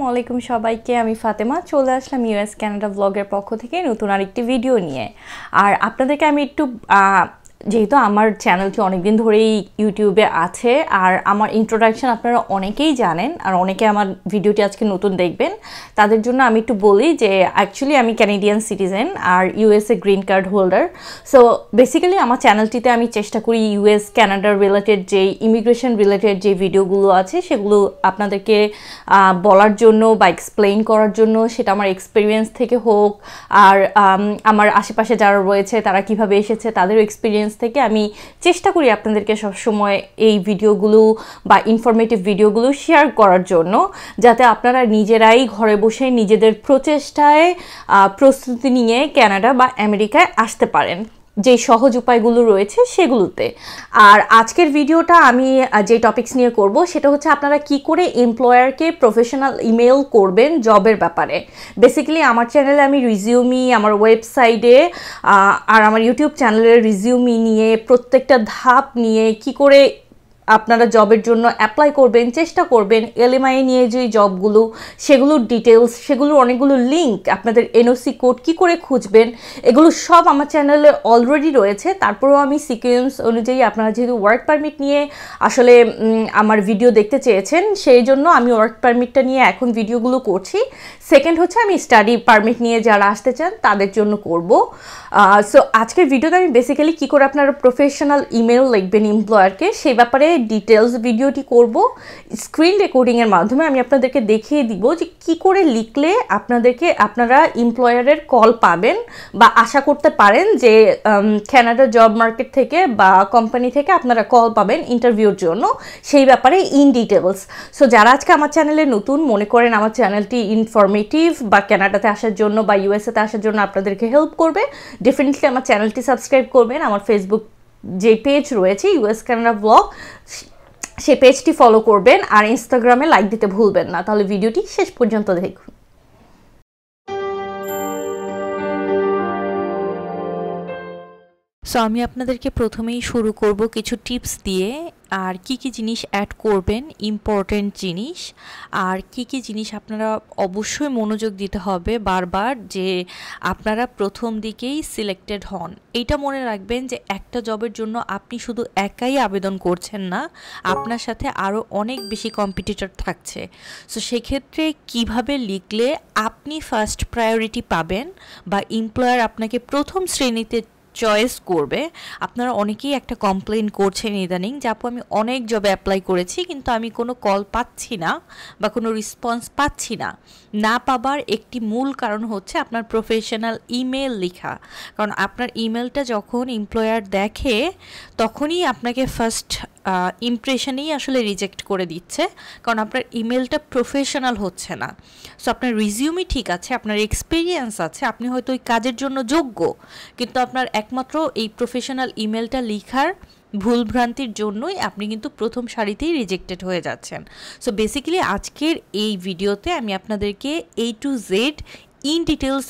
আসসালামু আলাইকুম সবাইকে আমি ফাতেমা চলে আসলাম ইউএস ক্যানাডা ব্লগের পক্ষ থেকে নতুন আরেকটি ভিডিও নিয়ে আর আপনাদেরকে আমি একটু যেহেতু আমার চ্যানেলটি অনেকদিন ধরেই ইউটিউবে আছে আর আমার ইন্ট্রোডাকশান আপনারা অনেকেই জানেন আর অনেকে আমার ভিডিওটি আজকে নতুন দেখবেন তাদের জন্য আমি একটু বলি যে অ্যাকচুয়ালি আমি ক্যানেডিয়ান সিটিজেন আর USA green card holder so basically আমার চ্যানেলটিতে আমি চেষ্টা করি ইউএস ক্যানাডার রিলেটেড যে ইমিগ্রেশন রিলেটেড যে ভিডিওগুলো আছে সেগুলো আপনাদেরকে বলার জন্য বা এক্সপ্লেইন করার জন্য সেটা আমার এক্সপিরিয়েন্স থেকে হোক আর আমার আশেপাশে যারা রয়েছে তারা কিভাবে এসেছে তাদের এক্সপিরিয়েন্স থেকে আমি চেষ্টা করি আপনাদেরকে সব সময় এই ভিডিওগুলো বা ইনফরমেটিভ ভিডিওগুলো শেয়ার করার জন্য যাতে আপনারা নিজেরাই ঘরে বসে নিজেদের প্রচেষ্টায় প্রস্তুতি নিয়ে ক্যানাডা বা আমেরিকায় আসতে পারেন যে সহজ উপায়গুলো রয়েছে সেগুলোতে আর আজকের ভিডিওটা আমি যে টপিকস নিয়ে করব সেটা হচ্ছে আপনারা কি করে এমপ্লয়ারকে প্রফেশনাল ইমেল করবেন জবের ব্যাপারে বেসিক্যালি আমার চ্যানেলে আমি রিজিউমি আমার ওয়েবসাইটে আর আমার ইউটিউব চ্যানেলের রিজিউমি নিয়ে প্রত্যেকটা ধাপ নিয়ে কি করে আপনারা জবের জন্য অ্যাপ্লাই করবেন চেষ্টা করবেন এলএমআই নিয়ে যে জবগুলো সেগুলোর ডিটেলস সেগুলোর অনেকগুলো লিঙ্ক আপনাদের এনওসি কোড কি করে খুঁজবেন এগুলো সব আমার চ্যানেলে অলরেডি রয়েছে তারপরেও আমি সিকোয়েন্স অনুযায়ী আপনারা যেহেতু ওয়ার্ক পারমিট নিয়ে আসলে আমার ভিডিও দেখতে চেয়েছেন সেই জন্য আমি ওয়ার্ক পারমিটটা নিয়ে এখন ভিডিওগুলো করছি সেকেন্ড হচ্ছে আমি স্টাডি পারমিট নিয়ে যারা আসতে চান তাদের জন্য করব সো আজকের ভিডিওতে আমি বেসিক্যালি কী করে আপনারা প্রফেশনাল ইমেল লিখবেন এমপ্লয়ারকে সেই ব্যাপারে ডিটেলস ভিডিওটি করব স্ক্রিন রেকর্ডিংয়ের মাধ্যমে আমি আপনাদেরকে দেখিয়ে দিব যে কি করে লিখলে আপনাদেরকে আপনারা এমপ্লয়ারের কল পাবেন বা আশা করতে পারেন যে ক্যানাডা জব মার্কেট থেকে বা কোম্পানি থেকে আপনারা কল পাবেন ইন্টারভিউর জন্য সেই ব্যাপারে ইন ডিটেলস সো যারা আজকে আমার চ্যানেলে নতুন মনে করেন আমার চ্যানেলটি ইনফরমেটিভ বা ক্যানাডাতে আসার জন্য বা ইউএসএতে আসার জন্য আপনাদেরকে হেল্প করবে ডেফিনেটলি আমার চ্যানেলটি সাবস্ক্রাইব করবেন আমার ফেসবুক যে পেজ রয়েছে ইউএস ক্যানাডা ব্লগ সে পেজটি ফলো করবেন আর ইনস্টাগ্রামে লাইক দিতে ভুলবেন না তাহলে ভিডিওটি শেষ পর্যন্ত দেখুন সো আমি আপনাদেরকে প্রথমেই শুরু করব কিছু টিপস দিয়ে আর কি কি জিনিস অ্যাড করবেন ইম্পর্টেন্ট জিনিস আর কি কি জিনিস আপনারা অবশ্যই মনোযোগ দিতে হবে বারবার যে আপনারা প্রথম দিকেই সিলেক্টেড হন এটা মনে রাখবেন যে একটা জবের জন্য আপনি শুধু একাই আবেদন করছেন না আপনার সাথে আরও অনেক বেশি কম্পিটিটর থাকছে সো সেক্ষেত্রে কিভাবে লিখলে আপনি ফার্স্ট প্রায়োরিটি পাবেন বা এমপ্লয়ার আপনাকে প্রথম শ্রেণীতে চয়েস করবে আপনারা অনেকেই একটা কমপ্লেন করছেন ইদানিং যে আপু আমি অনেক জবে অ্যাপ্লাই করেছি কিন্তু আমি কোনো কল পাচ্ছি না বা কোনো রেসপন্স পাচ্ছি না না পাবার একটি মূল কারণ হচ্ছে আপনার প্রফেশনাল ইমেল লেখা কারণ আপনার ইমেলটা যখন এমপ্লয়ার দেখে তখনই আপনাকে ফার্স্ট ইমপ্রেশনেই আসলে রিজেক্ট করে দিচ্ছে কারণ আপনার ইমেলটা প্রফেশনাল হচ্ছে না সো আপনার রিজিউমই ঠিক আছে আপনার এক্সপিরিয়েন্স আছে আপনি হয়তো ওই কাজের জন্য যোগ্য কিন্তু আপনার একমাত্র এই প্রফেশনাল ইমেলটা লিখার ভুলভ্রান্তির জন্যই আপনি কিন্তু প্রথম সারিতেই রিজেক্টেড হয়ে যাচ্ছেন সো বেসিক্যালি আজকের এই ভিডিওতে আমি আপনাদেরকে A to Z in details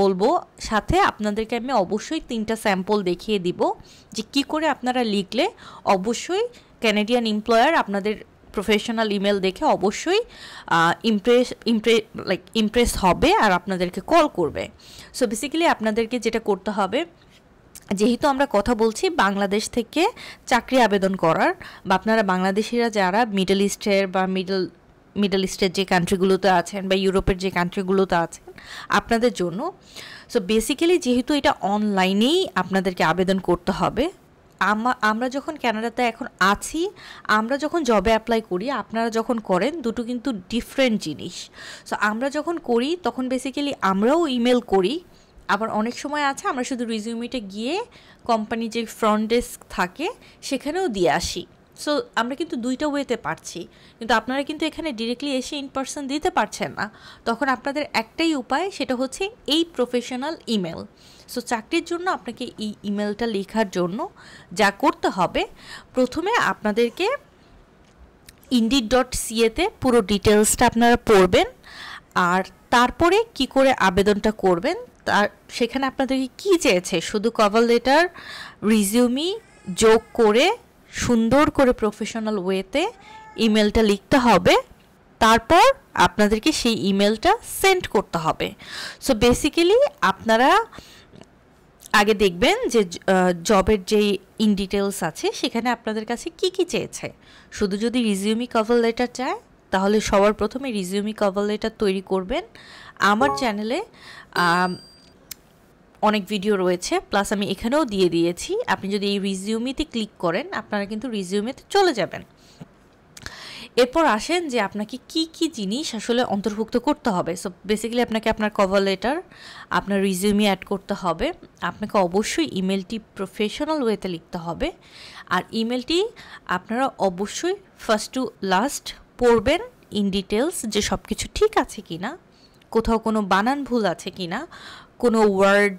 বলবো সাথে আপনাদেরকে আমি অবশ্যই তিনটা স্যাম্পল দেখিয়ে দিব যে কি করে আপনারা লিখলে অবশ্যই ক্যানাডিয়ান এমপ্লয়ার আপনাদের প্রফেশনাল ইমেল দেখে অবশ্যই ইমপ্রেস ইমপ্রে লাইক ইমপ্রেস হবে আর আপনাদেরকে কল করবে সো বেসিক্যালি আপনাদেরকে যেটা করতে হবে যেহেতু আমরা কথা বলছি বাংলাদেশ থেকে চাকরি আবেদন করার বা আপনারা বাংলাদেশিরা যারা মিডল ইস্টের বা মিডল মিডল ইস্টের যে কান্ট্রিগুলোতে আছেন বা ইউরোপের যে কান্ট্রিগুলোতে আছেন আপনাদের জন্য সো বেসিক্যালি যেহেতু এটা অনলাইনেই আপনাদেরকে আবেদন করতে হবে আমরা যখন ক্যানাডাতে এখন আছি আমরা যখন জবে অ্যাপ্লাই করি আপনারা যখন করেন দুটো কিন্তু ডিফারেন্ট জিনিস সো আমরা যখন করি তখন বেসিক্যালি আমরাও ইমেল করি আবার অনেক সময় আছে আমরা শুধু রিজিউমিটা গিয়ে কোম্পানি যে ফ্রন্ট ডেস্ক থাকে সেখানেও দিয়ে আসি সো আমরা কিন্তু দুইটা ওয়েতে পারছি কিন্তু আপনারা কিন্তু এখানে ডিরেক্টলি এসে ইন পার্সন দিতে পারছেন না তখন আপনাদের একটাই উপায় সেটা হচ্ছে এই প্রফেশনাল ইমেল সো চাকরির জন্য আপনাকে এই ইমেলটা লেখার জন্য যা করতে হবে প্রথমে আপনাদেরকে ইন্ডিড ডট সিএতে পুরো ডিটেলসটা আপনারা পড়বেন আর তারপরে কি করে আবেদনটা করবেন তার সেখানে আপনাদেরকে কি চেয়েছে শুধু কভার লেটার রিজিউমি যোগ করে সুন্দর করে প্রফেশনাল ওয়েতে ইমেলটা লিখতে হবে তারপর আপনাদেরকে সেই ইমেলটা সেন্ড করতে হবে সো বেসিক্যালি আপনারা আগে দেখবেন যে জবের যেই ইন ডিটেলস আছে সেখানে আপনাদের কাছে কি কি চেয়েছে শুধু যদি রিজিউমি কভার লেটার চায় তাহলে সবার প্রথমে রিজিউমি কভার লেটার তৈরি করবেন আমার চ্যানেলে অনেক ভিডিও রয়েছে প্লাস আমি এখানেও দিয়ে দিয়েছি আপনি যদি এই রিজিউমিতে ক্লিক করেন আপনারা কিন্তু রিজিউমিতে চলে যাবেন এরপর আসেন যে আপনাকে কি কি জিনিস আসলে অন্তর্ভুক্ত করতে হবে সো বেসিক্যালি আপনাকে আপনার কভার লেটার আপনার রিজিউমি অ্যাড করতে হবে আপনাকে অবশ্যই ইমেলটি প্রফেশনাল ওয়েতে লিখতে হবে আর ইমেলটি আপনারা অবশ্যই ফার্স্ট টু লাস্ট পড়বেন ইন ডিটেলস যে সব কিছু ঠিক আছে কি না কোথাও কোনো বানান ভুল আছে কি না কোনো ওয়ার্ড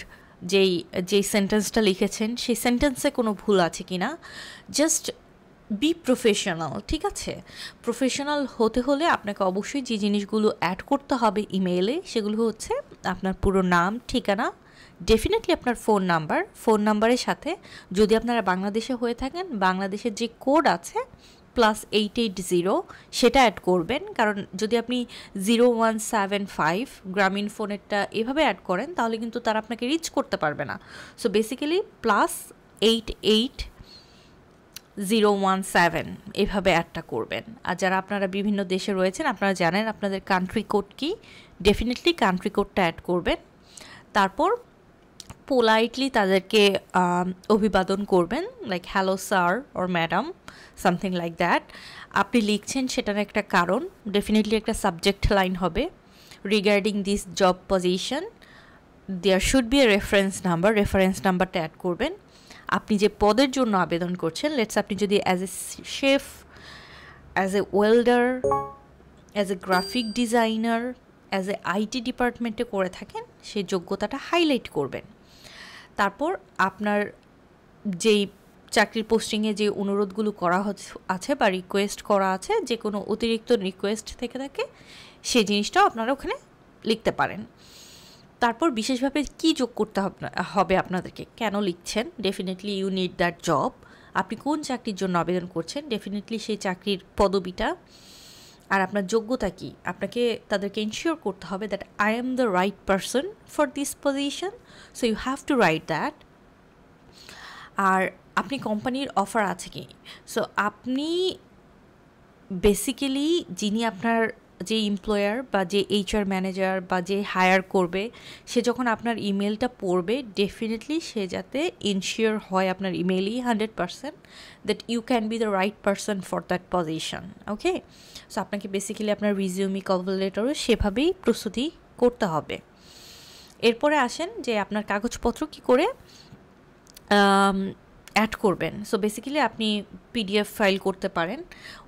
যেই যেই সেন্টেন্সটা লিখেছেন সেই সেন্টেন্সে কোনো ভুল আছে কি না জাস্ট বি প্রফেশনাল ঠিক আছে প্রফেশনাল হতে হলে আপনাকে অবশ্যই যে জিনিসগুলো অ্যাড করতে হবে ইমেইলে সেগুলো হচ্ছে আপনার পুরো নাম ঠিকানা ডেফিনেটলি আপনার ফোন নাম্বার ফোন নাম্বারের সাথে যদি আপনারা বাংলাদেশে হয়ে থাকেন বাংলাদেশের যে কোড আছে প্লাস এইট এইট জিরো সেটা অ্যাড করবেন কারণ যদি আপনি জিরো ওয়ান সেভেন ফাইভ গ্রামীণ ফোনেরটা এভাবে অ্যাড করেন তাহলে কিন্তু তারা আপনাকে রিচ করতে পারবে না so basically plus eight eight zero one seven এভাবে অ্যাডটা করবেন আর যারা আপনারা বিভিন্ন দেশে রয়েছেন আপনারা জানেন আপনাদের কান্ট্রি কোড কি ডেফিনেটলি কান্ট্রি কোডটা অ্যাড করবেন তারপর পোলাইটলি তাদেরকে অভিবাদন করবেন like hello sir or madam something like that আপনি লিখছেন সেটার একটা কারণ ডেফিনেটলি একটা সাবজেক্ট লাইন হবে regarding this job position there should be a reference number reference নাম্বারটা অ্যাড করবেন আপনি যে পদের জন্য আবেদন করছেন লেটস আপনি যদি as a chef as a welder as a graphic designer as a IT ডিপার্টমেন্টে করে থাকেন সেই যোগ্যতাটা হাইলাইট করবেন তারপর আপনার যেই চাকরির পোস্টিংয়ে যে অনুরোধগুলো করা আছে বা রিকোয়েস্ট করা আছে যে কোনো অতিরিক্ত রিকোয়েস্ট থেকে থাকে সেই জিনিসটাও আপনারা ওখানে লিখতে পারেন তারপর বিশেষভাবে কি যোগ করতে হবে আপনাদেরকে কেন লিখছেন definitely you need that job আপনি কোন চাকরির জন্য আবেদন করছেন ডেফিনেটলি সেই চাকরির পদবিটা আর আপনার যোগ্যতা কি আপনাকে তাদেরকে ইনশিওর করতে হবে that I am the right person for this position so you have to write that আর আপনি কোম্পানির অফার আছে কি সো আপনি বেসিক্যালি যিনি আপনার যে এমপ্লয়ার বা যে এইচআর ম্যানেজার বা যে হায়ার করবে সে যখন আপনার ইমেলটা পড়বে ডেফিনেটলি সে যাতে ইনশিওর হয় আপনার ইমেলই hundred percent that you can be the right person for that position okay so আপনাকে বেসিক্যালি আপনার রিজিউমি কভার লেটারও সেভাবেই প্রস্তুতি করতে হবে এরপরে আসেন যে আপনার কাগজপত্র কি করে অ্যাড করবেন সো বেসিক্যালি আপনি পিডিএফ ফাইল করতে পারেন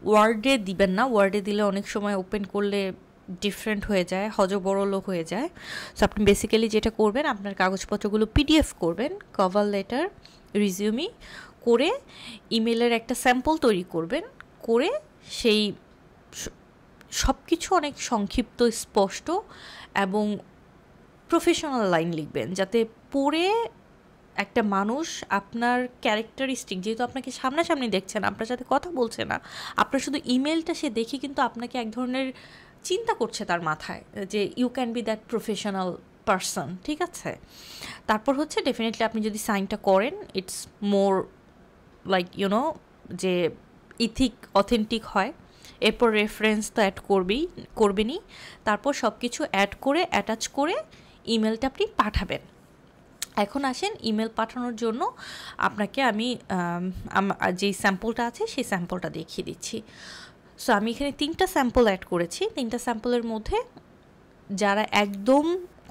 ওয়ার্ডে দিবেন না ওয়ার্ডে দিলে অনেক সময় ওপেন করলে ডিফারেন্ট হয়ে যায় হজবরলো হয়ে যায় সো আপনি বেসিক্যালি যেটা করবেন আপনার কাগজপত্রগুলো পিডিএফ করবেন কভার লেটার রিজিউমি করে ইমেলের একটা স্যাম্পল তৈরি করবেন করে সেই সব কিছু অনেক সংক্ষিপ্ত স্পষ্ট এবং প্রফেশনাল লাইন লিখবেন যাতে পড়ে একটা মানুষ আপনার ক্যারেক্টারিস্টিক যেহেতু আপনাকে সামনাসামনি দেখছে না আপনার সাথে কথা বলছে না আপনার শুধু ইমেলটা সে দেখে কিন্তু আপনাকে এক ধরনের চিন্তা করছে তার মাথায় যে you can be that professional person ঠিক আছে তারপর হচ্ছে ডেফিনেটলি আপনি যদি সাইনটা করেন ইটস মোর লাইক ইউনো যে ইথিক অথেন্টিক হয় এরপর রেফারেন্স তো অ্যাড করবেই করবেনই তারপর সব কিছু অ্যাড করে অ্যাটাচ করে ইমেলটা আপনি পাঠাবেন এখন আসেন ইমেল পাঠানোর জন্য আপনাকে আমি যে স্যাম্পলটা আছে সেই স্যাম্পলটা দেখিয়ে দিচ্ছি সো আমি এখানে তিনটা স্যাম্পল অ্যাড করেছি তিনটা স্যাম্পলের মধ্যে যারা একদম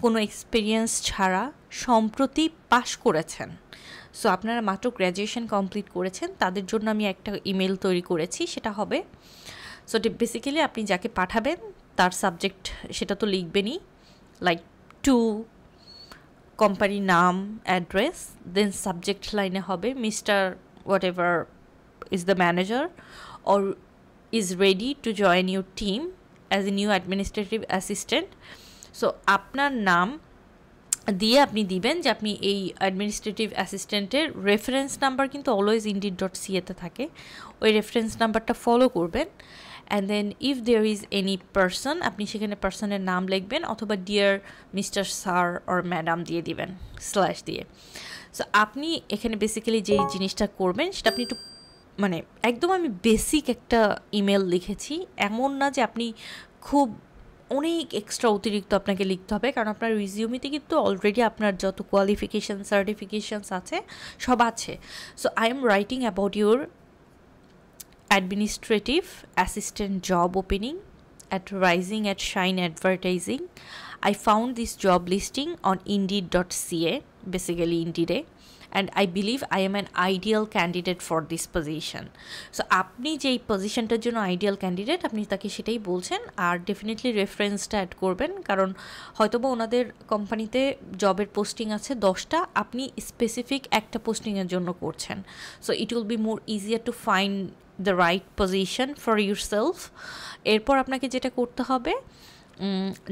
কোনো এক্সপিরিয়েন্স ছাড়া সম্প্রতি পাশ করেছেন সো আপনারা মাত্র গ্র্যাজুয়েশন কমপ্লিট করেছেন তাদের জন্য আমি একটা ইমেল তৈরি করেছি সেটা হবে সো বেসিক্যালি আপনি যাকে পাঠাবেন তার সাবজেক্ট সেটা তো লিখবেনই লাইক টু কোম্পানির নাম অ্যাড্রেস দেন সাবজেক্ট লাইনে হবে mister whatever is the manager or is ready to join your team as a new administrative assistant so আপনার নাম দিয়ে আপনি দিবেন যে আপনি এই অ্যাডমিনিস্ট্রেটিভ অ্যাসিস্ট্যান্টের রেফারেন্স নাম্বার কিন্তু অলওয়েজ ইন্ডিড ডট সিএতে থাকে ওই রেফারেন্স নাম্বারটা ফলো করবেন and then if there is any person আপনি সেখানে পার্সনের নাম লিখবেন অথবা dear mister sir or madam দিয়ে দিবেন স্ল্যাশ দিয়ে সো আপনি এখানে বেসিক্যালি যে জিনিসটা করবেন সেটা আপনি একটু মানে একদম আমি বেসিক একটা ইমেল লিখেছি এমন না যে আপনি খুব অনেক এক্সট্রা অতিরিক্ত আপনাকে লিখতে হবে কারণ আপনার রিজিউমিতে কিন্তু অলরেডি আপনার যত কোয়ালিফিকেশান সার্টিফিকেশানস আছে সব আছে so I am writing about your administrative assistant job opening at Rising at Shine Advertising. I found this job listing on indeed.ca, basically Indeed. And I believe I am an ideal candidate for this position so আপনি যেই পজিশনটার জন্য ideal candidate আপনি তাকে সেটাই বলছেন আর definitely রেফারেন্সটা add করবেন কারণ হয়তোবা ওনাদের কোম্পানিতে জবের পোস্টিং আছে দশটা আপনি স্পেসিফিক একটা পোস্টিংয়ের জন্য করছেন so it will be more easier to find the right position for yourself এরপর আপনাকে যেটা করতে হবে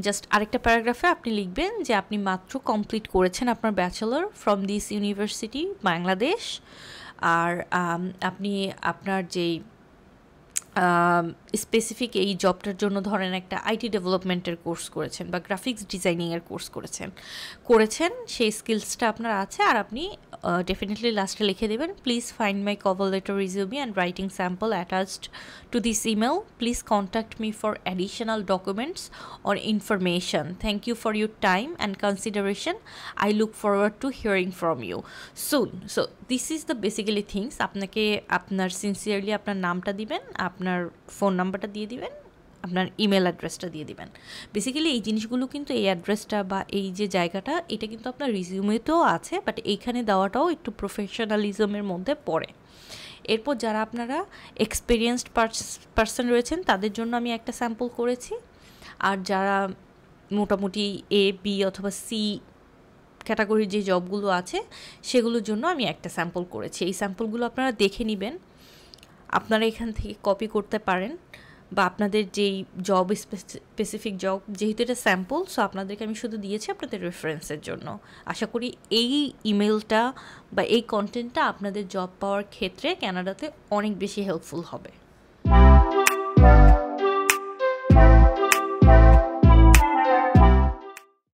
জাস্ট আরেকটা প্যারাগ্রাফে আপনি লিখবেন যে আপনি মাত্র কমপ্লিট করেছেন আপনার bachelor from this university Bangladesh আর আপনি আপনার যেই স্পেসিফিক এই জবটার জন্য ধরেন একটা আইটি ডেভেলপমেন্টের কোর্স করেছেন বা গ্রাফিক্স ডিজাইনিংয়ের কোর্স করেছেন করেছেন সেই স্কিলসটা আপনার আছে আর আপনি ডেফিনেটলি লাস্টে লিখে দেবেন please find my cover letter resume and writing sample attached to this email please contact me for additional documents or information thank you for your time and consideration I look forward to hearing from you soon so this is the basically things আপনাকে আপনার sincerely আপনার নামটা দিবেন আপনার phone নাম্বারটা দিয়ে দিবেন আপনার ইমেল অ্যাড্রেসটা দিয়ে দিবেন বেসিক্যালি এই জিনিসগুলো কিন্তু এই অ্যাড্রেসটা বা এই যে জায়গাটা এটা কিন্তু আপনার রিজিউমেতেও আছে বাট এইখানে দেওয়াটাও একটু প্রফেশনালিজমের মধ্যে পড়ে এরপর যারা আপনারা এক্সপিরিয়েন্সড পার্সন রয়েছেন তাদের জন্য আমি একটা স্যাম্পল করেছি আর যারা মোটামুটি এ বি অথবা সি ক্যাটাগরির যে জবগুলো আছে সেগুলোর জন্য আমি একটা স্যাম্পল করেছি এই স্যাম্পলগুলো আপনারা দেখে নেবেন আপনারা এখান থেকে কপি করতে পারেন বা আপনাদের যেই জব স্পেসিফিক জব যেহেতু এটা স্যাম্পল সো আপনাদেরকে আমি শুধু দিয়েছি আপনাদের রেফারেন্সের জন্য আশা করি এই ইমেলটা বা এই কন্টেন্টটা আপনাদের জব পাওয়ার ক্ষেত্রে ক্যানাডাতে অনেক বেশি হেল্পফুল হবে